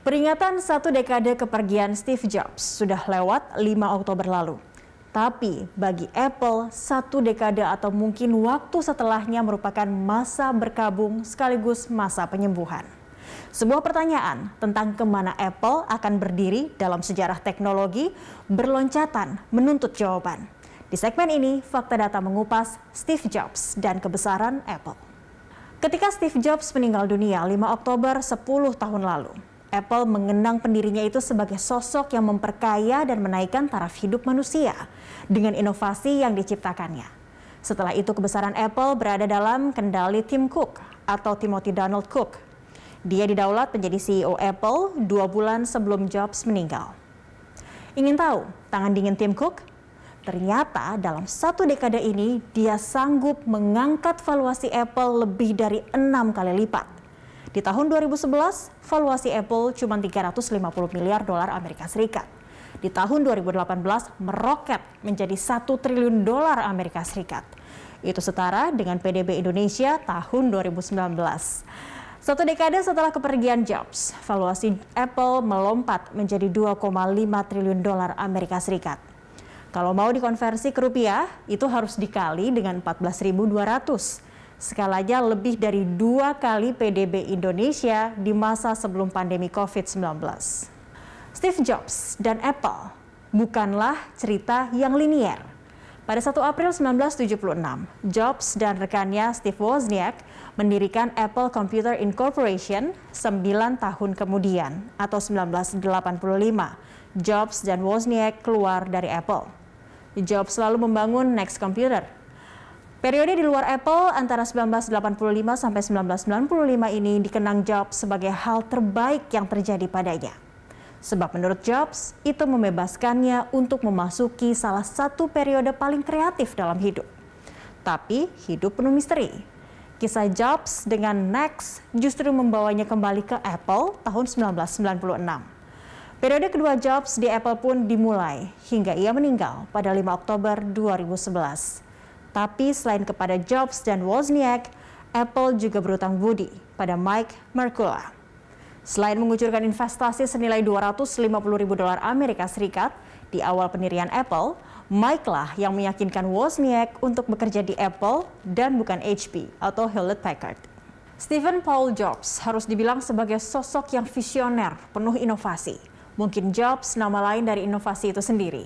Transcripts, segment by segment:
Peringatan satu dekade kepergian Steve Jobs sudah lewat 5 Oktober lalu. Tapi bagi Apple, satu dekade atau mungkin waktu setelahnya merupakan masa berkabung sekaligus masa penyembuhan. Sebuah pertanyaan tentang kemana Apple akan berdiri dalam sejarah teknologi berloncatan menuntut jawaban. Di segmen ini, Fakta Data mengupas Steve Jobs dan kebesaran Apple. Ketika Steve Jobs meninggal dunia 5 Oktober 10 tahun lalu, Apple mengenang pendirinya itu sebagai sosok yang memperkaya dan menaikkan taraf hidup manusia dengan inovasi yang diciptakannya. Setelah itu kebesaran Apple berada dalam kendali Tim Cook atau Timothy Donald Cook. Dia didaulat menjadi CEO Apple dua bulan sebelum Jobs meninggal. Ingin tahu tangan dingin Tim Cook? Ternyata dalam satu dekade ini dia sanggup mengangkat valuasi Apple lebih dari enam kali lipat di tahun 2011, valuasi Apple cuma 350 miliar dolar Amerika Serikat. Di tahun 2018 meroket menjadi 1 triliun dolar Amerika Serikat. Itu setara dengan PDB Indonesia tahun 2019. Satu dekade setelah kepergian Jobs, valuasi Apple melompat menjadi 2,5 triliun dolar Amerika Serikat. Kalau mau dikonversi ke rupiah, itu harus dikali dengan 14.200 skalanya lebih dari dua kali PDB Indonesia di masa sebelum pandemi COVID-19. Steve Jobs dan Apple bukanlah cerita yang linier. Pada 1 April 1976, Jobs dan rekannya Steve Wozniak mendirikan Apple Computer Incorporation 9 tahun kemudian atau 1985. Jobs dan Wozniak keluar dari Apple. Jobs selalu membangun Next Computer Periode di luar Apple antara 1985 sampai 1995 ini dikenang Jobs sebagai hal terbaik yang terjadi padanya. Sebab menurut Jobs, itu membebaskannya untuk memasuki salah satu periode paling kreatif dalam hidup. Tapi hidup penuh misteri. Kisah Jobs dengan Next justru membawanya kembali ke Apple tahun 1996. Periode kedua Jobs di Apple pun dimulai hingga ia meninggal pada 5 Oktober 2011. Tapi selain kepada Jobs dan Wozniak, Apple juga berutang budi pada Mike Mercola. Selain mengucurkan investasi senilai 250 ribu dolar Amerika Serikat di awal pendirian Apple, Mike lah yang meyakinkan Wozniak untuk bekerja di Apple dan bukan HP atau Hewlett Packard. Stephen Paul Jobs harus dibilang sebagai sosok yang visioner, penuh inovasi. Mungkin Jobs nama lain dari inovasi itu sendiri.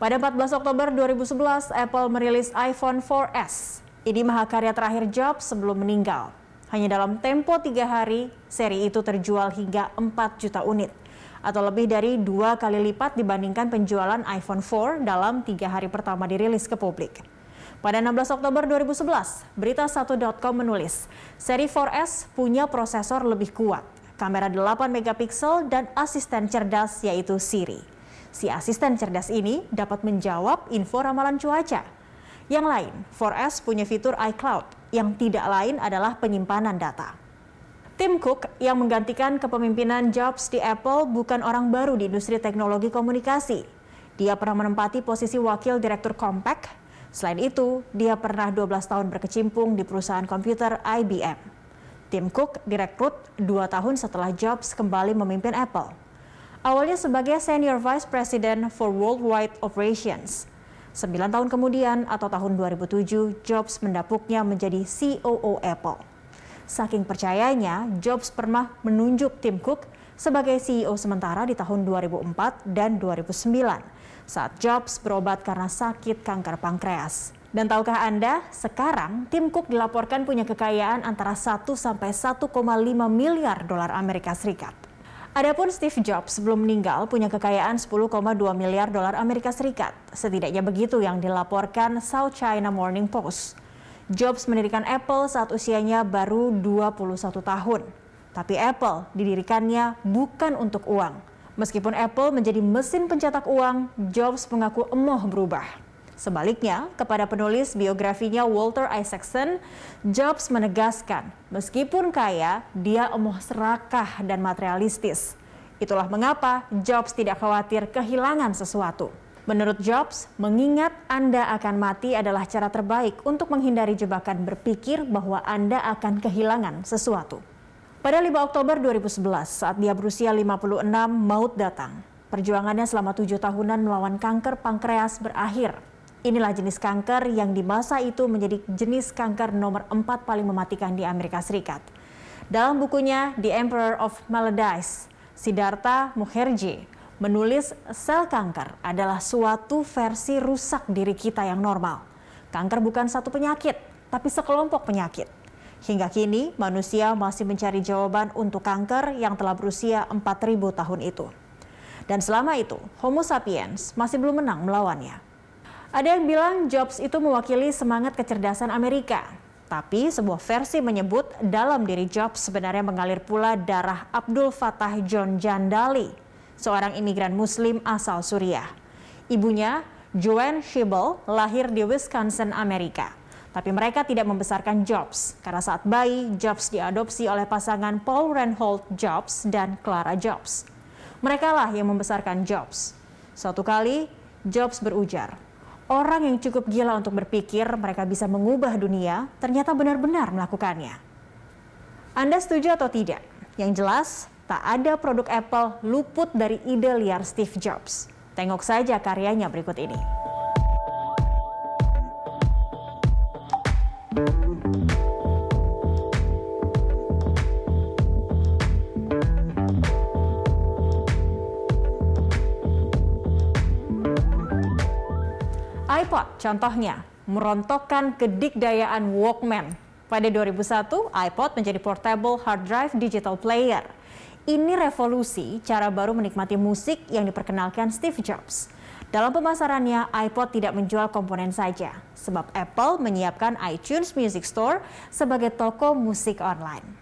Pada 14 Oktober 2011, Apple merilis iPhone 4S. Ini mahakarya terakhir Jobs sebelum meninggal. Hanya dalam tempo tiga hari, seri itu terjual hingga 4 juta unit atau lebih dari dua kali lipat dibandingkan penjualan iPhone 4 dalam tiga hari pertama dirilis ke publik. Pada 16 Oktober 2011, berita1.com menulis, seri 4S punya prosesor lebih kuat, kamera 8 megapiksel dan asisten cerdas yaitu Siri. Si asisten cerdas ini dapat menjawab info ramalan cuaca. Yang lain, 4S punya fitur iCloud yang tidak lain adalah penyimpanan data. Tim Cook yang menggantikan kepemimpinan Jobs di Apple bukan orang baru di industri teknologi komunikasi. Dia pernah menempati posisi wakil direktur Compaq. Selain itu, dia pernah 12 tahun berkecimpung di perusahaan komputer IBM. Tim Cook direkrut dua tahun setelah Jobs kembali memimpin Apple awalnya sebagai Senior Vice President for Worldwide Operations. Sembilan tahun kemudian atau tahun 2007, Jobs mendapuknya menjadi COO Apple. Saking percayanya, Jobs pernah menunjuk Tim Cook sebagai CEO sementara di tahun 2004 dan 2009 saat Jobs berobat karena sakit kanker pankreas. Dan tahukah Anda, sekarang Tim Cook dilaporkan punya kekayaan antara 1 sampai 1,5 miliar dolar Amerika Serikat. Adapun Steve Jobs sebelum meninggal punya kekayaan 10,2 miliar dolar Amerika Serikat. Setidaknya begitu yang dilaporkan South China Morning Post. Jobs mendirikan Apple saat usianya baru 21 tahun. Tapi Apple didirikannya bukan untuk uang. Meskipun Apple menjadi mesin pencetak uang, Jobs mengaku emoh berubah. Sebaliknya, kepada penulis biografinya Walter Isaacson, Jobs menegaskan, meskipun kaya, dia emoh serakah dan materialistis. Itulah mengapa Jobs tidak khawatir kehilangan sesuatu. Menurut Jobs, mengingat Anda akan mati adalah cara terbaik untuk menghindari jebakan berpikir bahwa Anda akan kehilangan sesuatu. Pada 5 Oktober 2011, saat dia berusia 56, maut datang. Perjuangannya selama tujuh tahunan melawan kanker pankreas berakhir Inilah jenis kanker yang di masa itu menjadi jenis kanker nomor empat paling mematikan di Amerika Serikat. Dalam bukunya The Emperor of Maladies, Siddhartha Mukherjee menulis sel kanker adalah suatu versi rusak diri kita yang normal. Kanker bukan satu penyakit, tapi sekelompok penyakit. Hingga kini manusia masih mencari jawaban untuk kanker yang telah berusia 4000 tahun itu. Dan selama itu, Homo sapiens masih belum menang melawannya. Ada yang bilang Jobs itu mewakili semangat kecerdasan Amerika. Tapi sebuah versi menyebut dalam diri Jobs sebenarnya mengalir pula darah Abdul Fatah John Jandali, seorang imigran muslim asal Suriah. Ibunya, Joanne Shibel, lahir di Wisconsin, Amerika. Tapi mereka tidak membesarkan Jobs, karena saat bayi, Jobs diadopsi oleh pasangan Paul Reinhold Jobs dan Clara Jobs. Merekalah yang membesarkan Jobs. Suatu kali, Jobs berujar, orang yang cukup gila untuk berpikir mereka bisa mengubah dunia ternyata benar-benar melakukannya. Anda setuju atau tidak? Yang jelas, tak ada produk Apple luput dari ide liar Steve Jobs. Tengok saja karyanya berikut ini. iPod contohnya merontokkan kedikdayaan Walkman. Pada 2001, iPod menjadi portable hard drive digital player. Ini revolusi cara baru menikmati musik yang diperkenalkan Steve Jobs. Dalam pemasarannya, iPod tidak menjual komponen saja, sebab Apple menyiapkan iTunes Music Store sebagai toko musik online.